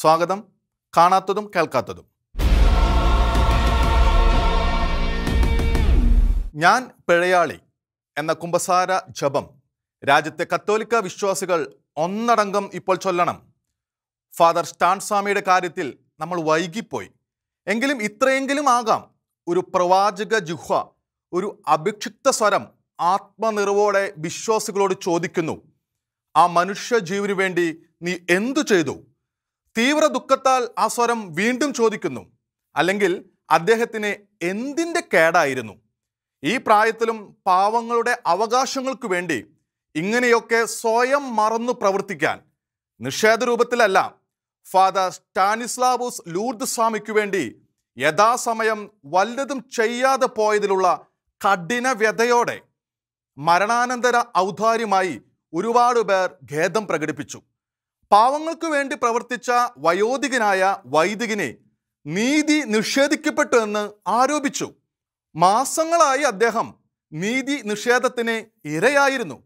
സ്വാഗതം കാണാത്തതും കേൾക്കാത്തതും ഞാൻ പിഴയാളി എന്ന കുംഭസാര ജപം രാജ്യത്തെ കത്തോലിക്ക വിശ്വാസികൾ ഒന്നടങ്കം ഇപ്പോൾ ചൊല്ലണം ഫാദർ സ്റ്റാൻ സ്വാമിയുടെ കാര്യത്തിൽ നമ്മൾ വൈകിപ്പോയി എങ്കിലും ഇത്രയെങ്കിലും ആകാം ഒരു പ്രവാചക ജുഹ്വ ഒരു അഭിക്ഷിപ്ത സ്വരം ആത്മനിറവോടെ വിശ്വാസികളോട് ചോദിക്കുന്നു ആ മനുഷ്യ ജീവന് വേണ്ടി നീ എന്തു ചെയ്തു തീവ്ര ദുഃഖത്താൽ ആ സ്വരം വീണ്ടും ചോദിക്കുന്നു അല്ലെങ്കിൽ അദ്ദേഹത്തിന് എന്തിൻ്റെ കേടായിരുന്നു ഈ പ്രായത്തിലും പാവങ്ങളുടെ അവകാശങ്ങൾക്ക് വേണ്ടി ഇങ്ങനെയൊക്കെ സ്വയം മറന്നു പ്രവർത്തിക്കാൻ നിഷേധ രൂപത്തിലല്ല ഫാദർ സ്റ്റാനിസ്ലാവൂസ് ലൂർദ് സ്വാമിക്ക് വേണ്ടി യഥാസമയം വല്ലതും ചെയ്യാതെ പോയതിലുള്ള കഠിന വ്യതയോടെ മരണാനന്തര ഔദാര്യമായി ഒരുപാട് പേർ ഖേദം പ്രകടിപ്പിച്ചു പാവങ്ങൾക്ക് വേണ്ടി പ്രവർത്തിച്ച വയോധികനായ വൈദികനെ നീതി നിഷേധിക്കപ്പെട്ടു എന്ന് ആരോപിച്ചു മാസങ്ങളായി അദ്ദേഹം നീതി നിഷേധത്തിന് ഇരയായിരുന്നു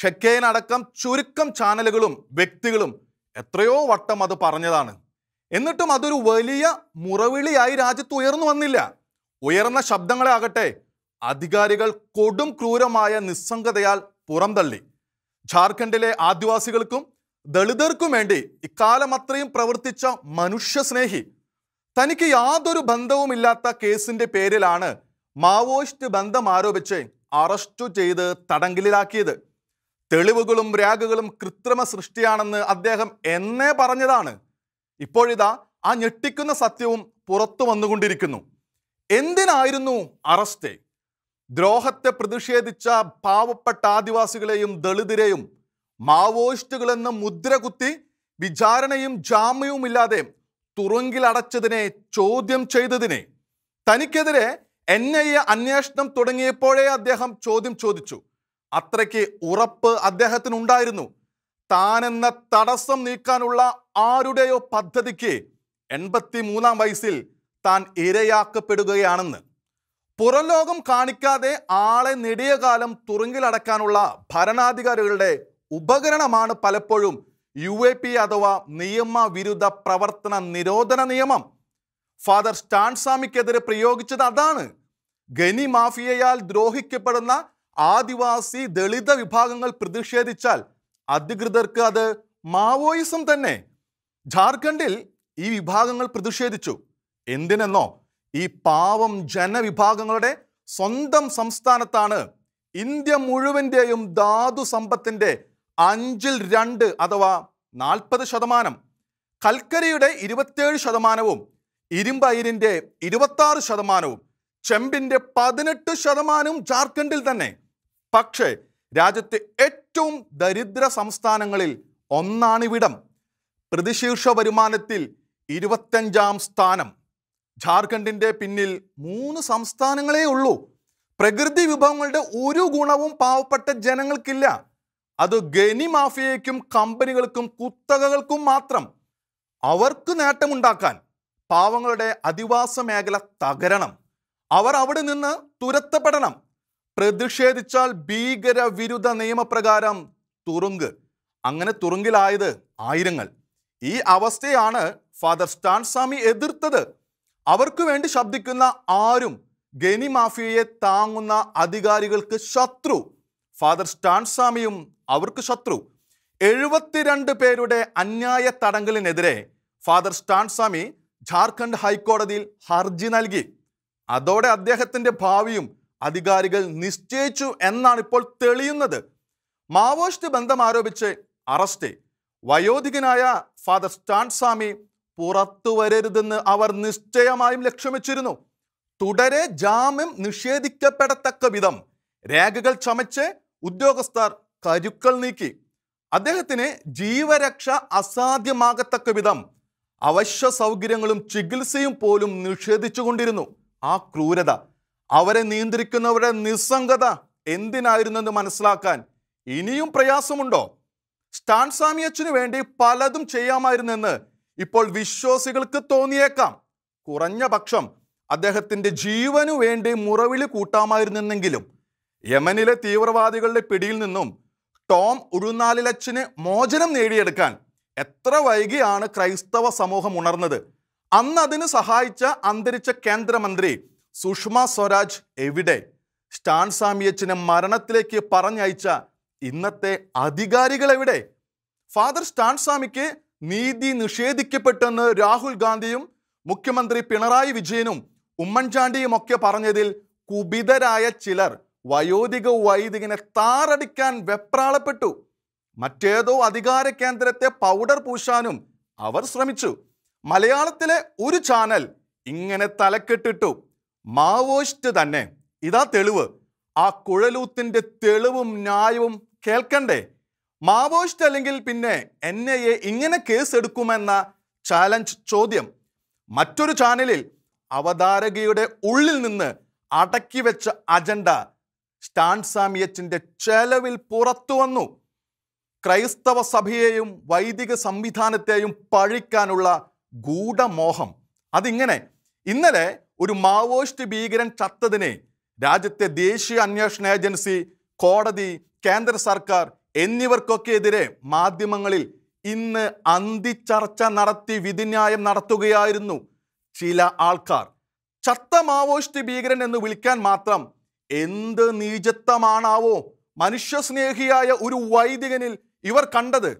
ഷെക്കേനടക്കം ചുരുക്കം ചാനലുകളും വ്യക്തികളും എത്രയോ വട്ടം അത് പറഞ്ഞതാണ് എന്നിട്ടും അതൊരു വലിയ മുറവിളിയായി രാജ്യത്ത് ഉയർന്നു വന്നില്ല ഉയർന്ന ആകട്ടെ അധികാരികൾ കൊടും ക്രൂരമായ നിസ്സംഗതയാൽ പുറംതള്ളി ജാർഖണ്ഡിലെ ആദിവാസികൾക്കും ദളിതർക്കും വേണ്ടി ഇക്കാലം അത്രയും പ്രവർത്തിച്ച മനുഷ്യസ്നേഹി തനിക്ക് യാതൊരു ബന്ധവുമില്ലാത്ത കേസിന്റെ പേരിലാണ് മാവോയിസ്റ്റ് ബന്ധം ആരോപിച്ച് അറസ്റ്റു ചെയ്ത് തടങ്കലിലാക്കിയത് തെളിവുകളും രേഖകളും കൃത്രിമ സൃഷ്ടിയാണെന്ന് അദ്ദേഹം എന്നേ പറഞ്ഞതാണ് ഇപ്പോഴിതാ ആ ഞെട്ടിക്കുന്ന സത്യവും പുറത്തു വന്നുകൊണ്ടിരിക്കുന്നു എന്തിനായിരുന്നു അറസ്റ്റ് ദ്രോഹത്തെ പ്രതിഷേധിച്ച പാവപ്പെട്ട ആദിവാസികളെയും ദളിതരെയും മാവോയിസ്റ്റുകളെന്ന് മുദ്ര കുത്തി വിചാരണയും ഇല്ലാതെ തുറങ്കിലടച്ചതിനെ ചോദ്യം ചെയ്തതിനെ തനിക്കെതിരെ എൻ ഐ എ അന്വേഷണം തുടങ്ങിയപ്പോഴേ അദ്ദേഹം ചോദ്യം ചോദിച്ചു അത്രയ്ക്ക് ഉറപ്പ് അദ്ദേഹത്തിനുണ്ടായിരുന്നു താനെന്ന തടസ്സം നീക്കാനുള്ള ആരുടെയോ പദ്ധതിക്ക് എൺപത്തി മൂന്നാം വയസ്സിൽ താൻ ഇരയാക്കപ്പെടുകയാണെന്ന് പുറംലോകം കാണിക്കാതെ ആളെ നെടിയ കാലം തുറങ്കിലടക്കാനുള്ള ഭരണാധികാരികളുടെ ഉപകരണമാണ് പലപ്പോഴും യു എ പി അഥവാ നിയമവിരുദ്ധ പ്രവർത്തന നിരോധന നിയമം ഫാദർ സ്റ്റാൻസാമിക്കെതിരെ പ്രയോഗിച്ചത് അതാണ് ഖനി മാഫിയയാൽ ദ്രോഹിക്കപ്പെടുന്ന ആദിവാസി ദളിത വിഭാഗങ്ങൾ പ്രതിഷേധിച്ചാൽ അധികൃതർക്ക് അത് മാവോയിസം തന്നെ ജാർഖണ്ഡിൽ ഈ വിഭാഗങ്ങൾ പ്രതിഷേധിച്ചു എന്തിനെന്നോ ഈ പാവം ജനവിഭാഗങ്ങളുടെ സ്വന്തം സംസ്ഥാനത്താണ് ഇന്ത്യ മുഴുവൻ്റെയും ധാതു സമ്പത്തിൻ്റെ അഞ്ചിൽ രണ്ട് അഥവാ നാൽപ്പത് ശതമാനം കൽക്കരിയുടെ ഇരുപത്തേഴ് ശതമാനവും ഇരുമ്പയിരിൻ്റെ ഇരുപത്താറ് ശതമാനവും ചെമ്പിൻ്റെ പതിനെട്ട് ശതമാനവും ജാർഖണ്ഡിൽ തന്നെ പക്ഷേ രാജ്യത്തെ ഏറ്റവും ദരിദ്ര സംസ്ഥാനങ്ങളിൽ ഒന്നാണിവിടം പ്രതിശീർഷ വരുമാനത്തിൽ ഇരുപത്തഞ്ചാം സ്ഥാനം ജാർഖണ്ഡിൻ്റെ പിന്നിൽ മൂന്ന് സംസ്ഥാനങ്ങളേ ഉള്ളൂ പ്രകൃതി വിഭവങ്ങളുടെ ഒരു ഗുണവും പാവപ്പെട്ട ജനങ്ങൾക്കില്ല അത് ഗനി മാഫിയയ്ക്കും കമ്പനികൾക്കും കുത്തകകൾക്കും മാത്രം അവർക്ക് നേട്ടമുണ്ടാക്കാൻ പാവങ്ങളുടെ അധിവാസ മേഖല തകരണം അവർ അവിടെ നിന്ന് തുരത്തപ്പെടണം പ്രതിഷേധിച്ചാൽ വിരുദ്ധ നിയമപ്രകാരം തുറുങ്ക് അങ്ങനെ തുറുങ്കിലായത് ആയിരങ്ങൾ ഈ അവസ്ഥയാണ് ഫാദർ സ്റ്റാൻ സ്വാമി എതിർത്തത് അവർക്ക് വേണ്ടി ശബ്ദിക്കുന്ന ആരും ഗനി മാഫിയയെ താങ്ങുന്ന അധികാരികൾക്ക് ശത്രു ഫാദർ സ്റ്റാൻ സ്വാമിയും അവർക്ക് ശത്രു എഴുപത്തിരണ്ട് പേരുടെ അന്യായ തടങ്കലിനെതിരെ ഫാദർ സ്റ്റാൻസ്വാമി ജാർഖണ്ഡ് ഹൈക്കോടതിയിൽ ഹർജി നൽകി അതോടെ അദ്ദേഹത്തിൻ്റെ ഭാവിയും അധികാരികൾ നിശ്ചയിച്ചു എന്നാണ് ഇപ്പോൾ തെളിയുന്നത് മാവോയിസ്റ്റ് ബന്ധം ആരോപിച്ച് അറസ്റ്റ് വയോധികനായ ഫാദർ സ്റ്റാൻസ്വാമി പുറത്തു വരരുതെന്ന് അവർ നിശ്ചയമായും ലക്ഷ്യമിച്ചിരുന്നു തുടരെ ജാമ്യം നിഷേധിക്കപ്പെടത്തക്ക വിധം രേഖകൾ ചമച്ച് ഉദ്യോഗസ്ഥർ കരുക്കൾ നീക്കി അദ്ദേഹത്തിന് ജീവരക്ഷ അസാധ്യമാകത്തക്ക വിധം അവശ്യ സൗകര്യങ്ങളും ചികിത്സയും പോലും നിഷേധിച്ചുകൊണ്ടിരുന്നു ആ ക്രൂരത അവരെ നിയന്ത്രിക്കുന്നവരുടെ നിസ്സംഗത എന്തിനായിരുന്നെന്ന് മനസ്സിലാക്കാൻ ഇനിയും പ്രയാസമുണ്ടോ സ്റ്റാൻ അച്ഛനു വേണ്ടി പലതും ചെയ്യാമായിരുന്നെന്ന് ഇപ്പോൾ വിശ്വാസികൾക്ക് തോന്നിയേക്കാം കുറഞ്ഞ പക്ഷം അദ്ദേഹത്തിൻ്റെ ജീവനു വേണ്ടി മുറവിളി കൂട്ടാമായിരുന്നെങ്കിലും യമനിലെ തീവ്രവാദികളുടെ പിടിയിൽ നിന്നും ടോം ഉഴുന്നാലിലച്ചന് മോചനം നേടിയെടുക്കാൻ എത്ര വൈകിയാണ് ക്രൈസ്തവ സമൂഹം ഉണർന്നത് അന്ന് അതിന് സഹായിച്ച അന്തരിച്ച കേന്ദ്രമന്ത്രി സുഷമ സ്വരാജ് എവിടെ സ്റ്റാൻ സാമിയച്ചനെ മരണത്തിലേക്ക് പറഞ്ഞയച്ച ഇന്നത്തെ അധികാരികൾ എവിടെ ഫാദർ സ്റ്റാൻ സാമിക്ക് നീതി നിഷേധിക്കപ്പെട്ടെന്ന് രാഹുൽ ഗാന്ധിയും മുഖ്യമന്ത്രി പിണറായി വിജയനും ഉമ്മൻചാണ്ടിയും ഒക്കെ പറഞ്ഞതിൽ കുപിതരായ ചിലർ വയോധിക വൈദികനെ താറടിക്കാൻ വെപ്രാളപ്പെട്ടു മറ്റേതോ അധികാര കേന്ദ്രത്തെ പൗഡർ പൂശാനും അവർ ശ്രമിച്ചു മലയാളത്തിലെ ഒരു ചാനൽ ഇങ്ങനെ തലക്കെട്ടിട്ടു മാവോയിസ്റ്റ് തന്നെ ഇതാ തെളിവ് ആ കുഴലൂത്തിൻ്റെ തെളിവും ന്യായവും കേൾക്കണ്ടേ മാവോയിസ്റ്റ് അല്ലെങ്കിൽ പിന്നെ എൻ ഐ എ ഇങ്ങനെ കേസെടുക്കുമെന്ന ചാലഞ്ച് ചോദ്യം മറ്റൊരു ചാനലിൽ അവതാരകയുടെ ഉള്ളിൽ നിന്ന് അടക്കി വെച്ച അജണ്ട സ്റ്റാൻ സാമിയച്ചിൻ്റെ ചെലവിൽ പുറത്തു വന്നു ക്രൈസ്തവ സഭയെയും വൈദിക സംവിധാനത്തെയും പഴിക്കാനുള്ള ഗൂഢമോഹം അതിങ്ങനെ ഇന്നലെ ഒരു മാവോയിസ്റ്റ് ഭീകരൻ ചത്തതിനെ രാജ്യത്തെ ദേശീയ അന്വേഷണ ഏജൻസി കോടതി കേന്ദ്ര സർക്കാർ എന്നിവർക്കൊക്കെ എതിരെ മാധ്യമങ്ങളിൽ ഇന്ന് അന്തിച്ചർച്ച നടത്തി വിധിന്യായം നടത്തുകയായിരുന്നു ചില ആൾക്കാർ ചത്ത മാവോയിസ്റ്റ് ഭീകരൻ എന്ന് വിളിക്കാൻ മാത്രം എന്ത് നീചത്വമാണാവോ മനുഷ്യസ്നേഹിയായ ഒരു വൈദികനിൽ ഇവർ കണ്ടത്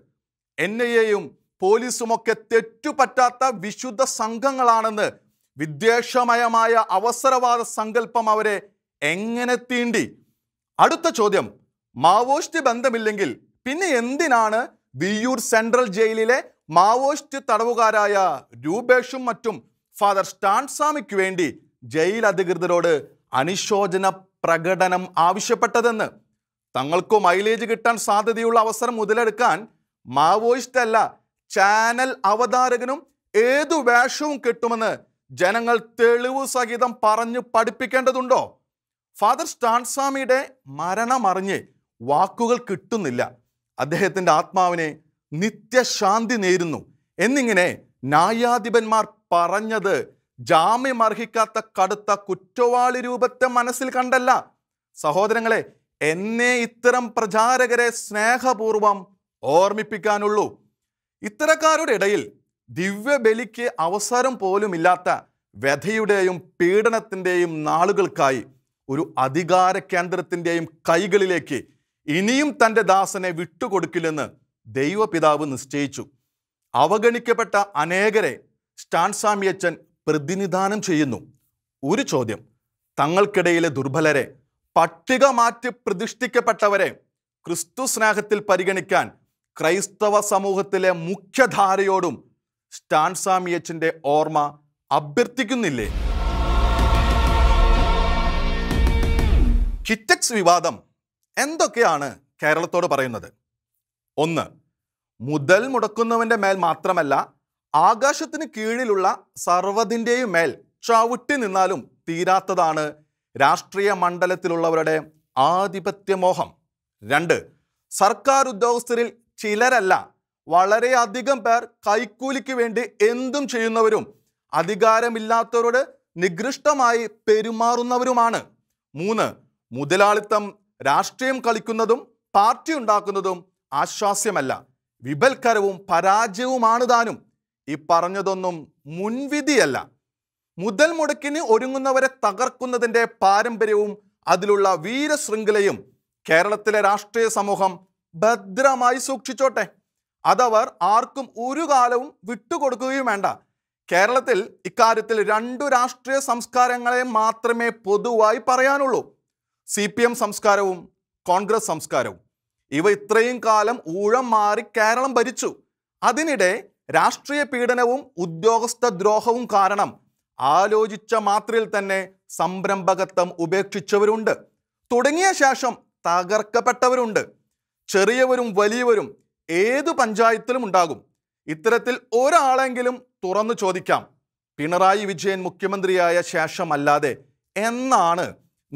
എൻ ഐ എയും പോലീസുമൊക്കെ തെറ്റുപറ്റാത്ത വിശുദ്ധ സംഘങ്ങളാണെന്ന് വിദ്വേഷമയമായ അവസരവാദ സങ്കല്പം അവരെ എങ്ങനെ തീണ്ടി അടുത്ത ചോദ്യം മാവോയിസ്റ്റ് ബന്ധമില്ലെങ്കിൽ പിന്നെ എന്തിനാണ് വിയൂർ സെൻട്രൽ ജയിലിലെ മാവോയിസ്റ്റ് തടവുകാരായ രൂപേഷും മറ്റും ഫാദർ സ്റ്റാൻസാമിക്ക് വേണ്ടി ജയിൽ അധികൃതരോട് അനുശോചന പ്രകടനം ആവശ്യപ്പെട്ടതെന്ന് തങ്ങൾക്ക് മൈലേജ് കിട്ടാൻ സാധ്യതയുള്ള അവസരം മുതലെടുക്കാൻ മാവോയിസ്റ്റ് അല്ല ചാനൽ അവതാരകനും ഏതു വേഷവും കിട്ടുമെന്ന് ജനങ്ങൾ തെളിവ് സഹിതം പറഞ്ഞു പഠിപ്പിക്കേണ്ടതുണ്ടോ ഫാദർ സ്റ്റാൻസ്വാമിയുടെ മരണമറിഞ്ഞ് വാക്കുകൾ കിട്ടുന്നില്ല അദ്ദേഹത്തിൻ്റെ ആത്മാവിനെ നിത്യശാന്തി നേരുന്നു എന്നിങ്ങനെ ന്യായാധിപന്മാർ പറഞ്ഞത് ജാമ്യം അർഹിക്കാത്ത കടുത്ത കുറ്റവാളി രൂപത്തെ മനസ്സിൽ കണ്ടല്ല സഹോദരങ്ങളെ എന്നെ ഇത്തരം പ്രചാരകരെ സ്നേഹപൂർവം ഓർമ്മിപ്പിക്കാനുള്ളൂ ഇത്തരക്കാരുടെ ഇടയിൽ ദിവ്യബലിക്ക് അവസരം പോലുമില്ലാത്ത വ്യഥയുടെയും പീഡനത്തിൻ്റെയും നാളുകൾക്കായി ഒരു അധികാര കേന്ദ്രത്തിൻ്റെയും കൈകളിലേക്ക് ഇനിയും തൻ്റെ ദാസനെ വിട്ടുകൊടുക്കില്ലെന്ന് ദൈവപിതാവ് നിശ്ചയിച്ചു അവഗണിക്കപ്പെട്ട അനേകരെ സ്റ്റാൻസാമിയച്ചൻ പ്രതിനിധാനം ചെയ്യുന്നു ഒരു ചോദ്യം തങ്ങൾക്കിടയിലെ ദുർബലരെ പട്ടിക മാറ്റി പ്രതിഷ്ഠിക്കപ്പെട്ടവരെ ക്രിസ്തു സ്നേഹത്തിൽ പരിഗണിക്കാൻ ക്രൈസ്തവ സമൂഹത്തിലെ മുഖ്യധാരയോടും സ്റ്റാൻസാമിയച്ചിൻ്റെ ഓർമ്മ അഭ്യർത്ഥിക്കുന്നില്ലേ കിറ്റക്സ് വിവാദം എന്തൊക്കെയാണ് കേരളത്തോട് പറയുന്നത് ഒന്ന് മുതൽ മുടക്കുന്നവൻ്റെ മേൽ മാത്രമല്ല ആകാശത്തിന് കീഴിലുള്ള സർവ്വതിൻ്റെയും മേൽ ചവിട്ടി നിന്നാലും തീരാത്തതാണ് രാഷ്ട്രീയ മണ്ഡലത്തിലുള്ളവരുടെ ആധിപത്യമോഹം രണ്ട് സർക്കാർ ഉദ്യോഗസ്ഥരിൽ ചിലരല്ല വളരെയധികം പേർ കൈക്കൂലിക്ക് വേണ്ടി എന്തും ചെയ്യുന്നവരും അധികാരമില്ലാത്തവരോട് നികൃഷ്ടമായി പെരുമാറുന്നവരുമാണ് മൂന്ന് മുതലാളിത്തം രാഷ്ട്രീയം കളിക്കുന്നതും പാർട്ടി ഉണ്ടാക്കുന്നതും ആശ്വാസ്യമല്ല വിപൽക്കരവും പരാജയവുമാണ് താനും ഈ പറഞ്ഞതൊന്നും മുൻവിധിയല്ല മുതൽ മുടക്കിന് ഒരുങ്ങുന്നവരെ തകർക്കുന്നതിൻ്റെ പാരമ്പര്യവും അതിലുള്ള വീരശൃംഖലയും കേരളത്തിലെ രാഷ്ട്രീയ സമൂഹം ഭദ്രമായി സൂക്ഷിച്ചോട്ടെ അതവർ ആർക്കും ഒരു കാലവും വിട്ടുകൊടുക്കുകയും വേണ്ട കേരളത്തിൽ ഇക്കാര്യത്തിൽ രണ്ടു രാഷ്ട്രീയ സംസ്കാരങ്ങളെ മാത്രമേ പൊതുവായി പറയാനുള്ളൂ സി പി എം സംസ്കാരവും കോൺഗ്രസ് സംസ്കാരവും ഇവ ഇത്രയും കാലം ഊഴം മാറി കേരളം ഭരിച്ചു അതിനിടെ രാഷ്ട്രീയ പീഡനവും ഉദ്യോഗസ്ഥ ദ്രോഹവും കാരണം ആലോചിച്ച മാത്രയിൽ തന്നെ സംരംഭകത്വം ഉപേക്ഷിച്ചവരുണ്ട് തുടങ്ങിയ ശേഷം തകർക്കപ്പെട്ടവരുണ്ട് ചെറിയവരും വലിയവരും ഏതു പഞ്ചായത്തിലും ഉണ്ടാകും ഇത്തരത്തിൽ ഒരാളെങ്കിലും തുറന്നു ചോദിക്കാം പിണറായി വിജയൻ മുഖ്യമന്ത്രിയായ ശേഷമല്ലാതെ എന്നാണ്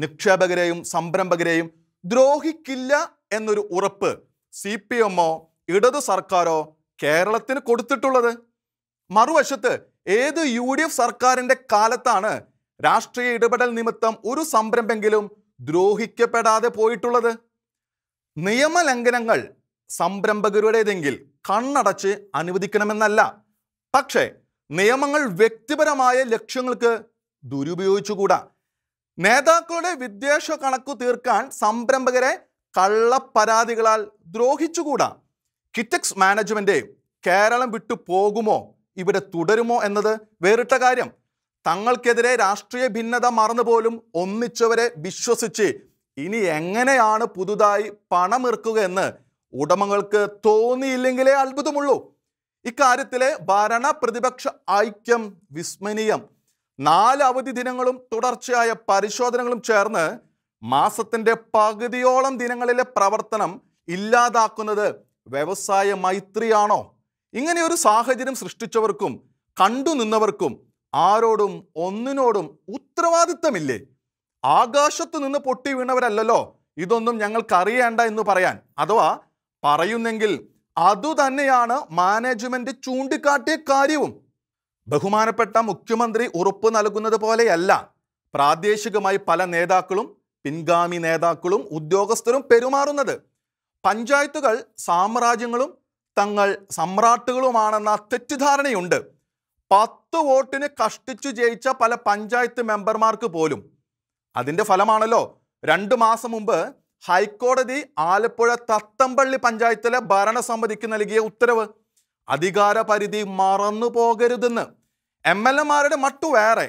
നിക്ഷേപകരെയും സംരംഭകരെയും ദ്രോഹിക്കില്ല എന്നൊരു ഉറപ്പ് സി പി എമ്മോ ഇടതു സർക്കാരോ കേരളത്തിന് കൊടുത്തിട്ടുള്ളത് മറുവശത്ത് ഏത് യു ഡി എഫ് സർക്കാരിൻ്റെ കാലത്താണ് രാഷ്ട്രീയ ഇടപെടൽ നിമിത്തം ഒരു സംരംഭെങ്കിലും ദ്രോഹിക്കപ്പെടാതെ പോയിട്ടുള്ളത് നിയമലംഘനങ്ങൾ സംരംഭകരുടേതെങ്കിൽ കണ്ണടച്ച് അനുവദിക്കണമെന്നല്ല പക്ഷേ നിയമങ്ങൾ വ്യക്തിപരമായ ലക്ഷ്യങ്ങൾക്ക് ദുരുപയോഗിച്ചുകൂടാ നേതാക്കളുടെ വിദ്വേഷ കണക്കു തീർക്കാൻ സംരംഭകരെ കള്ളപ്പരാതികളാൽ ദ്രോഹിച്ചുകൂടാ കിറ്റക്സ് മാനേജ്മെൻ്റ് കേരളം വിട്ടു പോകുമോ ഇവിടെ തുടരുമോ എന്നത് വേറിട്ട കാര്യം തങ്ങൾക്കെതിരെ രാഷ്ട്രീയ ഭിന്നത മറന്നുപോലും ഒന്നിച്ചവരെ വിശ്വസിച്ച് ഇനി എങ്ങനെയാണ് പുതുതായി പണമിറക്കുക എന്ന് ഉടമകൾക്ക് തോന്നിയില്ലെങ്കിലേ അത്ഭുതമുള്ളൂ ഇക്കാര്യത്തിലെ ഭരണ പ്രതിപക്ഷ ഐക്യം വിസ്മനീയം നാല് അവധി ദിനങ്ങളും തുടർച്ചയായ പരിശോധനകളും ചേർന്ന് മാസത്തിൻ്റെ പകുതിയോളം ദിനങ്ങളിലെ പ്രവർത്തനം ഇല്ലാതാക്കുന്നത് വ്യവസായ മൈത്രിയാണോ ഇങ്ങനെ ഒരു സാഹചര്യം സൃഷ്ടിച്ചവർക്കും കണ്ടു നിന്നവർക്കും ആരോടും ഒന്നിനോടും ഉത്തരവാദിത്തമില്ലേ ആകാശത്ത് നിന്ന് പൊട്ടി വീണവരല്ലോ ഇതൊന്നും ഞങ്ങൾക്കറിയേണ്ട എന്ന് പറയാൻ അഥവാ പറയുന്നെങ്കിൽ അതുതന്നെയാണ് മാനേജ്മെന്റ് ചൂണ്ടിക്കാട്ടിയ കാര്യവും ബഹുമാനപ്പെട്ട മുഖ്യമന്ത്രി ഉറപ്പ് നൽകുന്നത് പോലെയല്ല പ്രാദേശികമായി പല നേതാക്കളും പിൻഗാമി നേതാക്കളും ഉദ്യോഗസ്ഥരും പെരുമാറുന്നത് പഞ്ചായത്തുകൾ സാമ്രാജ്യങ്ങളും തങ്ങൾ സമ്രാട്ടുകളുമാണെന്ന തെറ്റിദ്ധാരണയുണ്ട് പത്ത് വോട്ടിന് കഷ്ടിച്ചു ജയിച്ച പല പഞ്ചായത്ത് മെമ്പർമാർക്ക് പോലും അതിൻ്റെ ഫലമാണല്ലോ രണ്ട് മാസം മുമ്പ് ഹൈക്കോടതി ആലപ്പുഴ തത്തമ്പള്ളി പഞ്ചായത്തിലെ ഭരണസമിതിക്ക് നൽകിയ ഉത്തരവ് അധികാരപരിധി മറന്നു പോകരുതെന്ന് എം എൽ എമാരുടെ മട്ടു വേറെ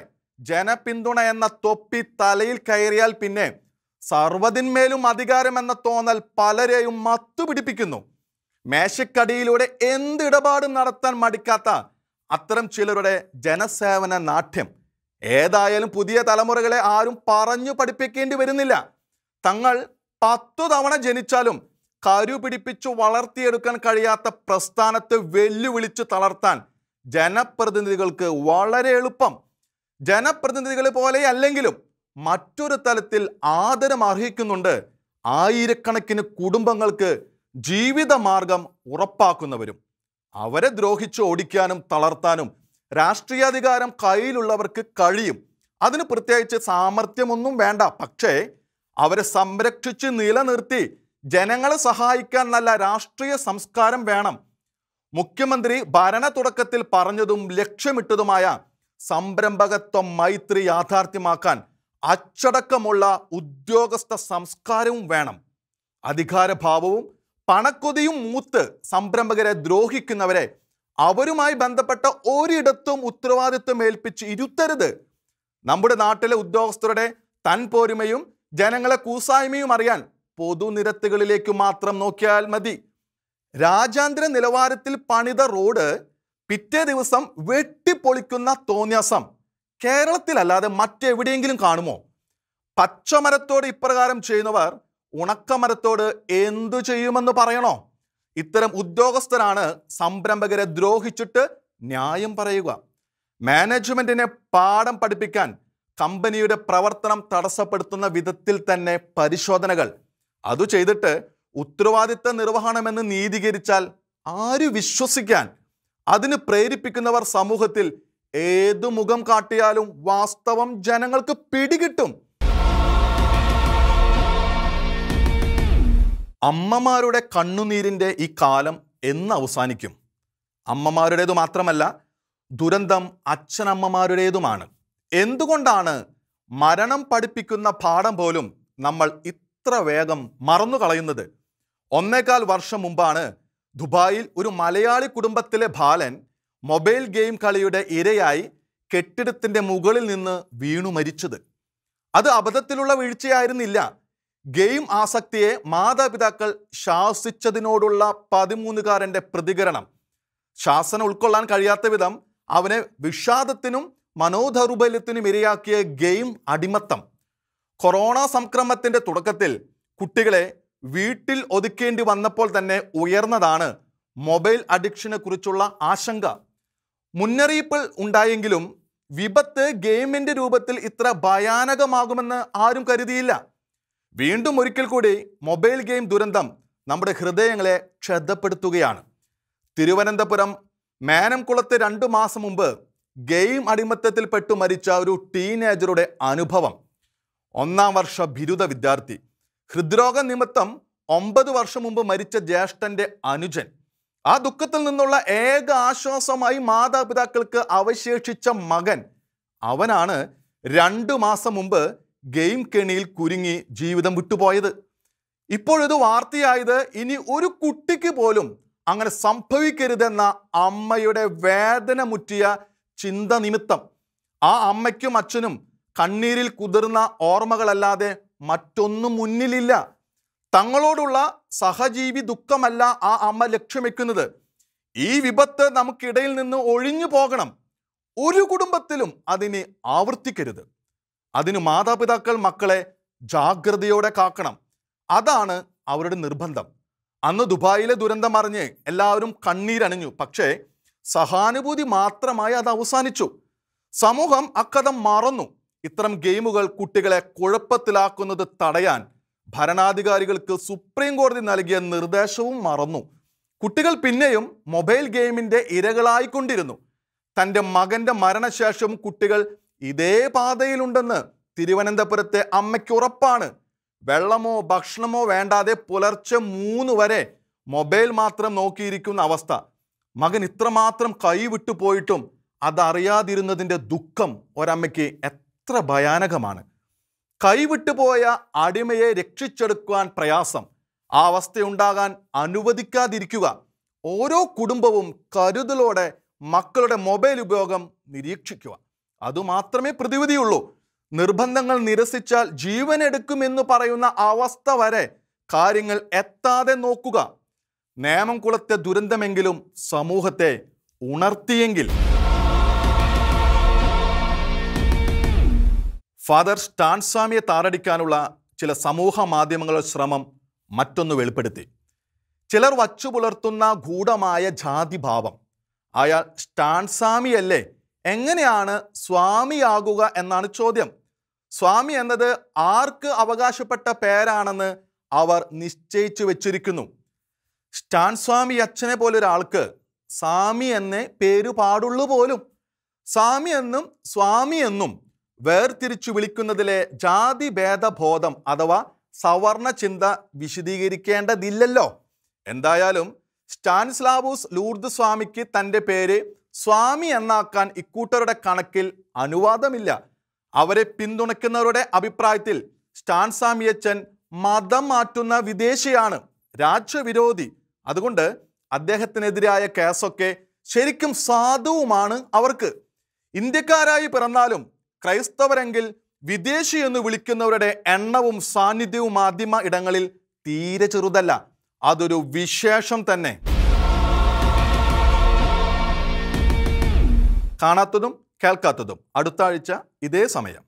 ജനപിന്തുണ എന്ന തൊപ്പി തലയിൽ കയറിയാൽ പിന്നെ അധികാരം എന്ന തോന്നൽ പലരെയും മത്തുപിടിപ്പിക്കുന്നു മേശക്കടിയിലൂടെ ഇടപാടും നടത്താൻ മടിക്കാത്ത അത്തരം ചിലരുടെ ജനസേവന നാട്യം ഏതായാലും പുതിയ തലമുറകളെ ആരും പറഞ്ഞു പഠിപ്പിക്കേണ്ടി വരുന്നില്ല തങ്ങൾ പത്തു തവണ ജനിച്ചാലും കരു പിടിപ്പിച്ചു വളർത്തിയെടുക്കാൻ കഴിയാത്ത പ്രസ്ഥാനത്തെ വെല്ലുവിളിച്ച് തളർത്താൻ ജനപ്രതിനിധികൾക്ക് വളരെ എളുപ്പം ജനപ്രതിനിധികളെ പോലെ അല്ലെങ്കിലും മറ്റൊരു തലത്തിൽ ആദരം അർഹിക്കുന്നുണ്ട് ആയിരക്കണക്കിന് കുടുംബങ്ങൾക്ക് ജീവിതമാർഗം ഉറപ്പാക്കുന്നവരും അവരെ ദ്രോഹിച്ച് ഓടിക്കാനും തളർത്താനും രാഷ്ട്രീയാധികാരം കയ്യിലുള്ളവർക്ക് കഴിയും അതിന് പ്രത്യേകിച്ച് സാമർഥ്യമൊന്നും വേണ്ട പക്ഷേ അവരെ സംരക്ഷിച്ച് നിലനിർത്തി ജനങ്ങളെ സഹായിക്കാൻ നല്ല രാഷ്ട്രീയ സംസ്കാരം വേണം മുഖ്യമന്ത്രി ഭരണ തുടക്കത്തിൽ പറഞ്ഞതും ലക്ഷ്യമിട്ടതുമായ സംരംഭകത്വം മൈത്രി യാഥാർത്ഥ്യമാക്കാൻ അച്ചടക്കമുള്ള ഉദ്യോഗസ്ഥ സംസ്കാരവും വേണം അധികാരഭാവവും പണക്കൊതിയും മൂത്ത് സംരംഭകരെ ദ്രോഹിക്കുന്നവരെ അവരുമായി ബന്ധപ്പെട്ട ഒരിടത്തും ഉത്തരവാദിത്വം ഏൽപ്പിച്ച് ഇരുത്തരുത് നമ്മുടെ നാട്ടിലെ ഉദ്യോഗസ്ഥരുടെ തൻ പോരുമയും ജനങ്ങളെ കൂസായ്മയും അറിയാൻ പൊതുനിരത്തുകളിലേക്ക് മാത്രം നോക്കിയാൽ മതി രാജ്യാന്തര നിലവാരത്തിൽ പണിത റോഡ് പിറ്റേ ദിവസം വെട്ടിപ്പൊളിക്കുന്ന തോന്നിയാസം കേരളത്തിലല്ലാതെ മറ്റെവിടെയെങ്കിലും കാണുമോ പച്ചമരത്തോട് ഇപ്രകാരം ചെയ്യുന്നവർ ഉണക്കമരത്തോട് എന്തു ചെയ്യുമെന്ന് പറയണോ ഇത്തരം ഉദ്യോഗസ്ഥരാണ് സംരംഭകരെ ദ്രോഹിച്ചിട്ട് ന്യായം പറയുക മാനേജ്മെന്റിനെ പാഠം പഠിപ്പിക്കാൻ കമ്പനിയുടെ പ്രവർത്തനം തടസ്സപ്പെടുത്തുന്ന വിധത്തിൽ തന്നെ പരിശോധനകൾ അതു ചെയ്തിട്ട് ഉത്തരവാദിത്ത നിർവഹണമെന്ന് നീതീകരിച്ചാൽ ആര് വിശ്വസിക്കാൻ അതിന് പ്രേരിപ്പിക്കുന്നവർ സമൂഹത്തിൽ ഏത് മുഖം കാട്ടിയാലും വാസ്തവം ജനങ്ങൾക്ക് പിടികിട്ടും അമ്മമാരുടെ കണ്ണുനീരിൻ്റെ ഈ കാലം എന്ന് അവസാനിക്കും അമ്മമാരുടേതു മാത്രമല്ല ദുരന്തം അച്ഛനമ്മമാരുടേതുമാണ് എന്തുകൊണ്ടാണ് മരണം പഠിപ്പിക്കുന്ന പാഠം പോലും നമ്മൾ ഇത്ര വേഗം മറന്നു കളയുന്നത് ഒന്നേകാൽ വർഷം മുമ്പാണ് ദുബായിൽ ഒരു മലയാളി കുടുംബത്തിലെ ബാലൻ മൊബൈൽ ഗെയിം കളിയുടെ ഇരയായി കെട്ടിടത്തിൻ്റെ മുകളിൽ നിന്ന് വീണു മരിച്ചത് അത് അബദ്ധത്തിലുള്ള വീഴ്ചയായിരുന്നില്ല ഗെയിം ആസക്തിയെ മാതാപിതാക്കൾ ശാസിച്ചതിനോടുള്ള പതിമൂന്നുകാരൻ്റെ പ്രതികരണം ശാസന ഉൾക്കൊള്ളാൻ കഴിയാത്ത വിധം അവനെ വിഷാദത്തിനും മനോദൗർബല്യത്തിനും ഇരയാക്കിയ ഗെയിം അടിമത്തം കൊറോണ സംക്രമത്തിൻ്റെ തുടക്കത്തിൽ കുട്ടികളെ വീട്ടിൽ ഒതുക്കേണ്ടി വന്നപ്പോൾ തന്നെ ഉയർന്നതാണ് മൊബൈൽ അഡിക്ഷനെ കുറിച്ചുള്ള ആശങ്ക മുന്നറിയിപ്പ് ഉണ്ടായെങ്കിലും വിപത്ത് ഗെയിമിൻ്റെ രൂപത്തിൽ ഇത്ര ഭയാനകമാകുമെന്ന് ആരും കരുതിയില്ല വീണ്ടും ഒരിക്കൽ കൂടി മൊബൈൽ ഗെയിം ദുരന്തം നമ്മുടെ ഹൃദയങ്ങളെ ക്ഷതപ്പെടുത്തുകയാണ് തിരുവനന്തപുരം മേനംകുളത്ത് രണ്ടു മാസം മുമ്പ് ഗെയിം അടിമത്തത്തിൽപ്പെട്ടു മരിച്ച ഒരു ടീനേജറുടെ അനുഭവം ഒന്നാം വർഷ ബിരുദ വിദ്യാർത്ഥി ഹൃദ്രോഗ നിമിത്തം ഒമ്പത് വർഷം മുമ്പ് മരിച്ച ജ്യേഷ്ഠൻ്റെ അനുജൻ ആ ദുഃഖത്തിൽ നിന്നുള്ള ഏക ആശ്വാസമായി മാതാപിതാക്കൾക്ക് അവശേഷിച്ച മകൻ അവനാണ് രണ്ടു മാസം മുമ്പ് ഗെയിം കെണിയിൽ കുരുങ്ങി ജീവിതം വിട്ടുപോയത് ഇപ്പോഴിത് വാർത്തയായത് ഇനി ഒരു കുട്ടിക്ക് പോലും അങ്ങനെ സംഭവിക്കരുതെന്ന അമ്മയുടെ വേദന മുറ്റിയ ചിന്ത നിമിത്തം ആ അമ്മയ്ക്കും അച്ഛനും കണ്ണീരിൽ കുതിർന്ന ഓർമ്മകളല്ലാതെ മറ്റൊന്നും മുന്നിലില്ല തങ്ങളോടുള്ള സഹജീവി ദുഃഖമല്ല ആ അമ്മ ലക്ഷ്യം വെക്കുന്നത് ഈ വിപത്ത് നമുക്കിടയിൽ നിന്ന് ഒഴിഞ്ഞു പോകണം ഒരു കുടുംബത്തിലും അതിനെ ആവർത്തിക്കരുത് അതിന് മാതാപിതാക്കൾ മക്കളെ ജാഗ്രതയോടെ കാക്കണം അതാണ് അവരുടെ നിർബന്ധം അന്ന് ദുബായിലെ ദുരന്തം അറിഞ്ഞ് എല്ലാവരും കണ്ണീരണിഞ്ഞു പക്ഷേ സഹാനുഭൂതി മാത്രമായി അത് അവസാനിച്ചു സമൂഹം അക്കഥം മറന്നു ഇത്തരം ഗെയിമുകൾ കുട്ടികളെ കുഴപ്പത്തിലാക്കുന്നത് തടയാൻ ഭരണാധികാരികൾക്ക് സുപ്രീം കോടതി നൽകിയ നിർദ്ദേശവും മറന്നു കുട്ടികൾ പിന്നെയും മൊബൈൽ ഗെയിമിൻ്റെ ഇരകളായിക്കൊണ്ടിരുന്നു തൻ്റെ മകൻ്റെ മരണശേഷം കുട്ടികൾ ഇതേ പാതയിലുണ്ടെന്ന് തിരുവനന്തപുരത്തെ അമ്മയ്ക്ക് ഉറപ്പാണ് വെള്ളമോ ഭക്ഷണമോ വേണ്ടാതെ പുലർച്ചെ മൂന്ന് വരെ മൊബൈൽ മാത്രം നോക്കിയിരിക്കുന്ന അവസ്ഥ മകൻ ഇത്രമാത്രം കൈവിട്ടു പോയിട്ടും അതറിയാതിരുന്നതിൻ്റെ ദുഃഖം ഒരമ്മയ്ക്ക് എത്ര ഭയാനകമാണ് കൈവിട്ടുപോയ അടിമയെ രക്ഷിച്ചെടുക്കുവാൻ പ്രയാസം ആ അവസ്ഥയുണ്ടാകാൻ അനുവദിക്കാതിരിക്കുക ഓരോ കുടുംബവും കരുതലോടെ മക്കളുടെ മൊബൈൽ ഉപയോഗം നിരീക്ഷിക്കുക അതുമാത്രമേ പ്രതിവിധിയുള്ളൂ നിർബന്ധങ്ങൾ നിരസിച്ചാൽ ജീവൻ എടുക്കുമെന്ന് പറയുന്ന അവസ്ഥ വരെ കാര്യങ്ങൾ എത്താതെ നോക്കുക നേമം കുളത്തെ ദുരന്തമെങ്കിലും സമൂഹത്തെ ഉണർത്തിയെങ്കിൽ ഫാദർ സ്റ്റാൻസ്വാമിയെ താറടിക്കാനുള്ള ചില സമൂഹ മാധ്യമങ്ങളുടെ ശ്രമം മറ്റൊന്ന് വെളിപ്പെടുത്തി ചിലർ വച്ചു പുലർത്തുന്ന ഗൂഢമായ ജാതിഭാവം അയാൾ സ്റ്റാൻസ്വാമിയല്ലേ എങ്ങനെയാണ് സ്വാമിയാകുക എന്നാണ് ചോദ്യം സ്വാമി എന്നത് ആർക്ക് അവകാശപ്പെട്ട പേരാണെന്ന് അവർ നിശ്ചയിച്ചു വെച്ചിരിക്കുന്നു സ്റ്റാൻസ്വാമി അച്ഛനെ ഒരാൾക്ക് സ്വാമി എന്നേ പേരു പാടുള്ളൂ പോലും സ്വാമി എന്നും സ്വാമി എന്നും വേർതിരിച്ചു വിളിക്കുന്നതിലെ ജാതി ഭേദബോധം അഥവാ സവർണ ചിന്ത വിശദീകരിക്കേണ്ടതില്ലല്ലോ എന്തായാലും സ്റ്റാൻസ്ലാവൂസ് ലൂർദ് സ്വാമിക്ക് തൻ്റെ പേര് സ്വാമി എന്നാക്കാൻ ഇക്കൂട്ടരുടെ കണക്കിൽ അനുവാദമില്ല അവരെ പിന്തുണയ്ക്കുന്നവരുടെ അഭിപ്രായത്തിൽ സ്റ്റാൻസാമിയച്ചൻ മതം മാറ്റുന്ന വിദേശിയാണ് രാജ്യവിരോധി അതുകൊണ്ട് അദ്ദേഹത്തിനെതിരായ കേസൊക്കെ ശരിക്കും സാധുവുമാണ് അവർക്ക് ഇന്ത്യക്കാരായി പിറന്നാലും ക്രൈസ്തവരെങ്കിൽ വിദേശി എന്ന് വിളിക്കുന്നവരുടെ എണ്ണവും സാന്നിധ്യവും മാധ്യമ ഇടങ്ങളിൽ തീരെ ചെറുതല്ല അതൊരു വിശേഷം തന്നെ കാണാത്തതും കേൾക്കാത്തതും അടുത്ത ആഴ്ച ഇതേ സമയം